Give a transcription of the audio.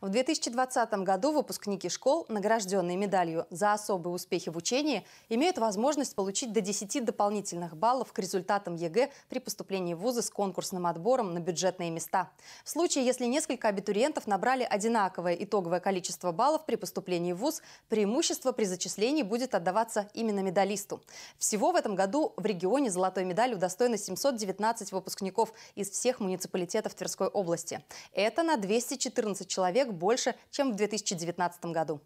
В 2020 году выпускники школ, награжденные медалью за особые успехи в учении, имеют возможность получить до 10 дополнительных баллов к результатам ЕГЭ при поступлении в вузы с конкурсным отбором на бюджетные места. В случае, если несколько абитуриентов набрали одинаковое итоговое количество баллов при поступлении в вуз, преимущество при зачислении будет отдаваться именно медалисту. Всего в этом году в регионе золотой медаль удостоено 719 выпускников из всех муниципалитетов Тверской области. Это на 214 человек человек больше, чем в 2019 году.